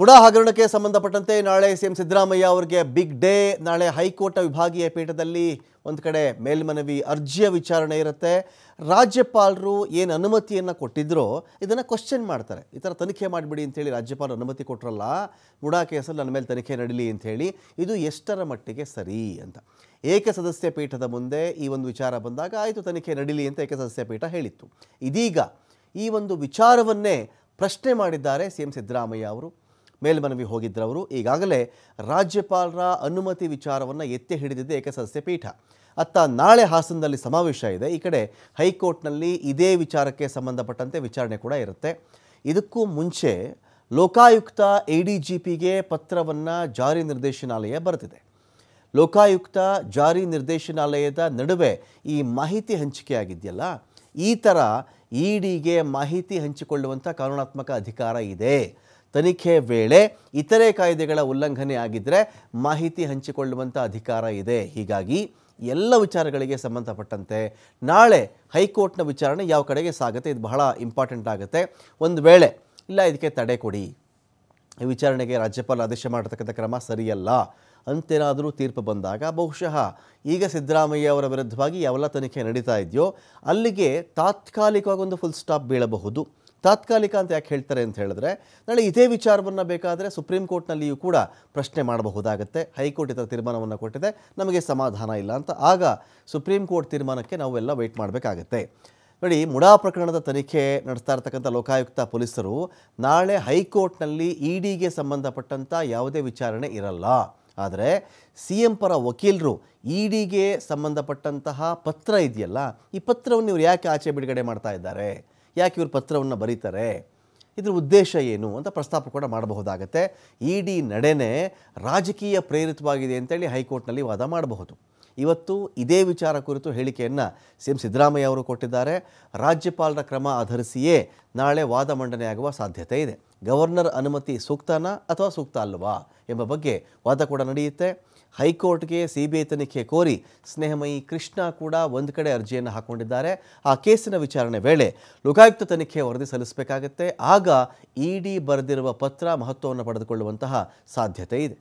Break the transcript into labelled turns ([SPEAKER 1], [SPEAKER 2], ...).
[SPEAKER 1] ಬುಡ ಹಗರಣಕ್ಕೆ ಸಂಬಂಧಪಟ್ಟಂತೆ ನಾಳೆ ಸಿಎಂ ಸಿದ್ದರಾಮಯ್ಯ ಅವರಿಗೆ ಬಿಗ್ ಡೇ ನಾಳೆ ಹೈಕೋರ್ಟ್ ವಿಭಾಗೀಯ ಪೀಠದಲ್ಲಿ ಒಂದು ಕಡೆ ಮೇಲ್ಮನವಿ ಅರ್ಜಿಯ ವಿಚಾರಣೆ ಇರುತ್ತೆ ರಾಜ್ಯಪಾಲರು ಏನು ಅನುಮತಿಯನ್ನು ಕೊಟ್ಟಿದ್ರೋ ಇದನ್ನು ಕ್ವಶನ್ ಮಾಡ್ತಾರೆ ಈ ಥರ ತನಿಖೆ ಮಾಡಿಬಿಡಿ ಅಂತೇಳಿ ರಾಜ್ಯಪಾಲರು ಅನುಮತಿ ಕೊಟ್ಟರಲ್ಲ ಮುಡಾ ಕೇಸಲ್ಲಿ ನನ್ನ ಮೇಲೆ ತನಿಖೆ ನಡೀಲಿ ಅಂಥೇಳಿ ಇದು ಎಷ್ಟರ ಮಟ್ಟಿಗೆ ಸರಿ ಅಂತ ಏಕಸದಸ್ಯ ಪೀಠದ ಮುಂದೆ ಈ ಒಂದು ವಿಚಾರ ಬಂದಾಗ ಆಯಿತು ತನಿಖೆ ನಡೀಲಿ ಅಂತ ಏಕಸದಸ್ಯ ಪೀಠ ಹೇಳಿತ್ತು ಇದೀಗ ಈ ಒಂದು ವಿಚಾರವನ್ನೇ ಪ್ರಶ್ನೆ ಮಾಡಿದ್ದಾರೆ ಸಿ ಎಂ ಸಿದ್ದರಾಮಯ್ಯ ಅವರು ಮೇಲ್ಮನವಿ ಹೋಗಿದ್ದರು ಈಗಾಗಲೇ ರಾಜ್ಯಪಾಲರ ಅನುಮತಿ ವಿಚಾರವನ್ನು ಎತ್ತಿ ಹಿಡಿದಿದೆ ಏಕಸದಸ್ಯ ಪೀಠ ಅತ್ತ ನಾಳೆ ಹಾಸನದಲ್ಲಿ ಸಮಾವೇಶ ಇದೆ ಈ ಕಡೆ ಹೈಕೋರ್ಟ್ನಲ್ಲಿ ಇದೇ ವಿಚಾರಕ್ಕೆ ಸಂಬಂಧಪಟ್ಟಂತೆ ವಿಚಾರಣೆ ಕೂಡ ಇರುತ್ತೆ ಇದಕ್ಕೂ ಮುಂಚೆ ಲೋಕಾಯುಕ್ತ ಎ ಡಿ ಜಿ ಪಿಗೆ ಪತ್ರವನ್ನು ಜಾರಿ ನಿರ್ದೇಶನಾಲಯ ಬರೆದಿದೆ ಲೋಕಾಯುಕ್ತ ಜಾರಿ ನಿರ್ದೇಶನಾಲಯದ ನಡುವೆ ಈ ಮಾಹಿತಿ ಹಂಚಿಕೆ ಈ ಥರ ಡಿಗೆ ಮಾಹಿತಿ ಹಂಚಿಕೊಳ್ಳುವಂಥ ಕಾನೂನಾತ್ಮಕ ಅಧಿಕಾರ ಇದೆ ತನಿಖೆ ವೇಳೆ ಇತರೆ ಕಾಯ್ದೆಗಳ ಉಲ್ಲಂಘನೆ ಆಗಿದ್ದರೆ ಮಾಹಿತಿ ಹಂಚಿಕೊಳ್ಳುವಂಥ ಅಧಿಕಾರ ಇದೆ ಹೀಗಾಗಿ ಎಲ್ಲ ವಿಚಾರಗಳಿಗೆ ಸಂಬಂಧಪಟ್ಟಂತೆ ನಾಳೆ ಹೈಕೋರ್ಟ್ನ ವಿಚಾರಣೆ ಯಾವ ಕಡೆಗೆ ಸಾಗುತ್ತೆ ಇದು ಬಹಳ ಇಂಪಾರ್ಟೆಂಟ್ ಆಗುತ್ತೆ ಒಂದು ವೇಳೆ ಇಲ್ಲ ಇದಕ್ಕೆ ತಡೆ ಕೊಡಿ ಈ ವಿಚಾರಣೆಗೆ ರಾಜ್ಯಪಾಲ ಆದೇಶ ಮಾಡತಕ್ಕಂಥ ಕ್ರಮ ಸರಿಯಲ್ಲ ಅಂತೇನಾದರೂ ತೀರ್ಪು ಬಂದಾಗ ಬಹುಶಃ ಈಗ ಸಿದ್ದರಾಮಯ್ಯ ಅವರ ವಿರುದ್ಧವಾಗಿ ಯಾವೆಲ್ಲ ತನಿಖೆ ನಡೀತಾ ಇದೆಯೋ ಅಲ್ಲಿಗೆ ತಾತ್ಕಾಲಿಕವಾಗಿ ಒಂದು ಫುಲ್ ಸ್ಟಾಪ್ ಬೀಳಬಹುದು ತಾತ್ಕಾಲಿಕ ಅಂತ ಯಾಕೆ ಹೇಳ್ತಾರೆ ಅಂತ ಹೇಳಿದ್ರೆ ನಾಳೆ ಇದೇ ವಿಚಾರವನ್ನು ಬೇಕಾದರೆ ಸುಪ್ರೀಂ ಕೋರ್ಟ್ನಲ್ಲಿಯೂ ಕೂಡ ಪ್ರಶ್ನೆ ಮಾಡಬಹುದಾಗುತ್ತೆ ಹೈಕೋರ್ಟ್ ಇದರ ತೀರ್ಮಾನವನ್ನು ಕೊಟ್ಟಿದೆ ನಮಗೆ ಸಮಾಧಾನ ಇಲ್ಲ ಅಂತ ಆಗ ಸುಪ್ರೀಂ ಕೋರ್ಟ್ ತೀರ್ಮಾನಕ್ಕೆ ನಾವೆಲ್ಲ ವೆಯ್ಟ್ ಮಾಡಬೇಕಾಗತ್ತೆ ನೋಡಿ ಮುಡಾ ಪ್ರಕರಣದ ತನಿಖೆ ನಡೆಸ್ತಾ ಇರ್ತಕ್ಕಂಥ ಲೋಕಾಯುಕ್ತ ಪೊಲೀಸರು ನಾಳೆ ಹೈಕೋರ್ಟ್ನಲ್ಲಿ ಇ ಡಿಗೆ ಸಂಬಂಧಪಟ್ಟಂಥ ಯಾವುದೇ ವಿಚಾರಣೆ ಇರಲ್ಲ ಆದರೆ ಸಿ ಎಂ ಪರ ವಕೀಲರು ಇ ಡಿಗೆ ಸಂಬಂಧಪಟ್ಟಂತಹ ಪತ್ರ ಇದೆಯಲ್ಲ ಈ ಪತ್ರವನ್ನು ಇವರು ಯಾಕೆ ಆಚೆ ಬಿಡುಗಡೆ ಮಾಡ್ತಾ ಇದ್ದಾರೆ ಯಾಕೆ ಇವರು ಪತ್ರವನ್ನು ಬರೀತಾರೆ ಇದರ ಉದ್ದೇಶ ಏನು ಅಂತ ಪ್ರಸ್ತಾಪ ಕೂಡ ಮಾಡಬಹುದಾಗತ್ತೆ ಇಡಿ ನಡೆನೆ ರಾಜಕೀಯ ಪ್ರೇರಿತವಾಗಿದೆ ಅಂತೇಳಿ ಹೈಕೋರ್ಟ್ನಲ್ಲಿ ವಾದ ಮಾಡಬಹುದು ಇವತ್ತು ಇದೇ ವಿಚಾರ ಕುರಿತು ಹೇಳಿಕೆಯನ್ನು ಸಿ ಎಂ ಸಿದ್ದರಾಮಯ್ಯ ಅವರು ಕೊಟ್ಟಿದ್ದಾರೆ ರಾಜ್ಯಪಾಲರ ಕ್ರಮ ಆಧರಿಸಿಯೇ ನಾಳೆ ವಾದ ಮಂಡನೆಯಾಗುವ ಸಾಧ್ಯತೆ ಇದೆ ಗವರ್ನರ್ ಅನುಮತಿ ಸೂಕ್ತನಾ ಅಥವಾ ಸೂಕ್ತ ಅಲ್ವಾ ಎಂಬ ಬಗ್ಗೆ ವಾದ ಕೂಡ ನಡೆಯುತ್ತೆ ಹೈಕೋರ್ಟ್ಗೆ ಸಿ ಬಿ ಐ ತನಿಖೆ ಕೋರಿ ಸ್ನೇಹಮಯಿ ಕೃಷ್ಣ ಕೂಡ ಒಂದು ಕಡೆ ಅರ್ಜಿಯನ್ನು ಹಾಕೊಂಡಿದ್ದಾರೆ ಆ ಕೇಸಿನ ವಿಚಾರಣೆ ವೇಳೆ ಲೋಕಾಯುಕ್ತ ತನಿಖೆ ವರದಿ ಸಲ್ಲಿಸಬೇಕಾಗತ್ತೆ ಆಗ ಇ ಬರೆದಿರುವ ಪತ್ರ ಮಹತ್ವವನ್ನು ಪಡೆದುಕೊಳ್ಳುವಂತಹ ಸಾಧ್ಯತೆ ಇದೆ